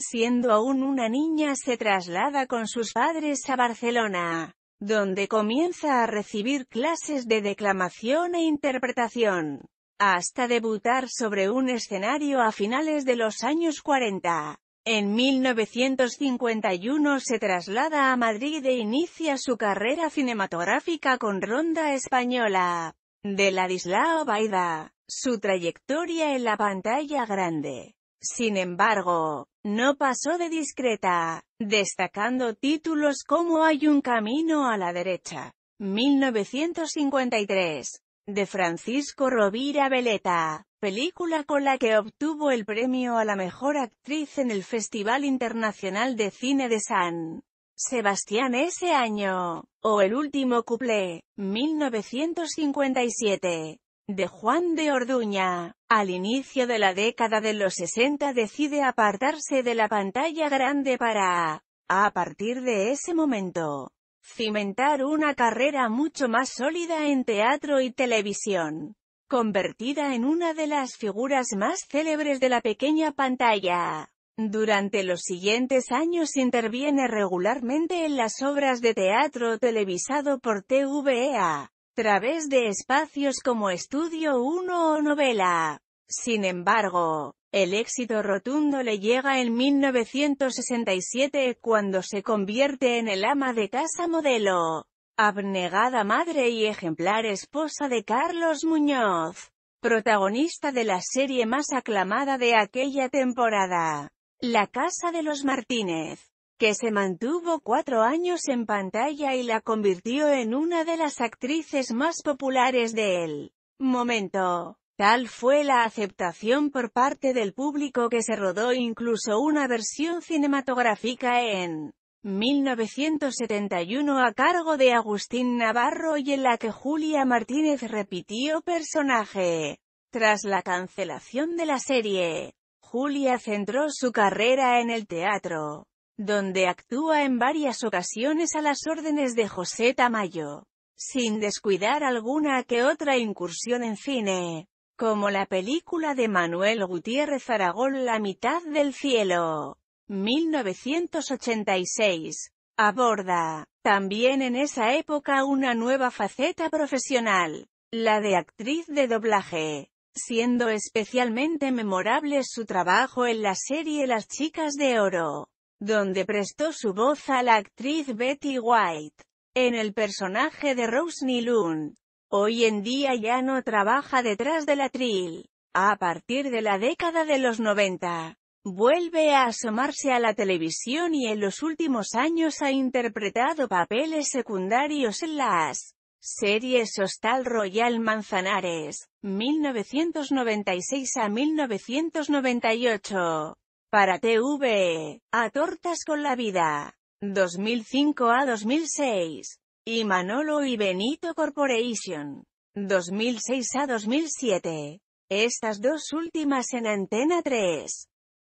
Siendo aún una niña se traslada con sus padres a Barcelona, donde comienza a recibir clases de declamación e interpretación, hasta debutar sobre un escenario a finales de los años 40. En 1951 se traslada a Madrid e inicia su carrera cinematográfica con Ronda Española, de Ladislao Baida, su trayectoria en la pantalla grande sin embargo, no pasó de discreta, destacando títulos como Hay un camino a la derecha, 1953, de Francisco Rovira Veleta, película con la que obtuvo el premio a la mejor actriz en el Festival Internacional de Cine de San Sebastián ese año, o El último cuplé, 1957, de Juan de Orduña. Al inicio de la década de los 60 decide apartarse de la pantalla grande para, a partir de ese momento, cimentar una carrera mucho más sólida en teatro y televisión, convertida en una de las figuras más célebres de la pequeña pantalla. Durante los siguientes años interviene regularmente en las obras de teatro televisado por TVEA, través de espacios como Estudio 1 o Novela. Sin embargo, el éxito rotundo le llega en 1967 cuando se convierte en el ama de casa modelo, abnegada madre y ejemplar esposa de Carlos Muñoz, protagonista de la serie más aclamada de aquella temporada, La Casa de los Martínez que se mantuvo cuatro años en pantalla y la convirtió en una de las actrices más populares de él momento. Tal fue la aceptación por parte del público que se rodó incluso una versión cinematográfica en 1971 a cargo de Agustín Navarro y en la que Julia Martínez repitió personaje. Tras la cancelación de la serie, Julia centró su carrera en el teatro donde actúa en varias ocasiones a las órdenes de José Tamayo, sin descuidar alguna que otra incursión en cine, como la película de Manuel Gutiérrez Aragón La mitad del cielo, 1986, aborda, también en esa época una nueva faceta profesional, la de actriz de doblaje siendo especialmente memorable su trabajo en la serie Las Chicas de Oro, donde prestó su voz a la actriz Betty White, en el personaje de Rose Nilun. Hoy en día ya no trabaja detrás del atril. A partir de la década de los 90, vuelve a asomarse a la televisión y en los últimos años ha interpretado papeles secundarios en las series Hostal Royal Manzanares, 1996 a 1998. Para TV: a Tortas con la Vida. 2005 a 2006. Y Manolo y Benito Corporation. 2006 a 2007. Estas dos últimas en Antena 3.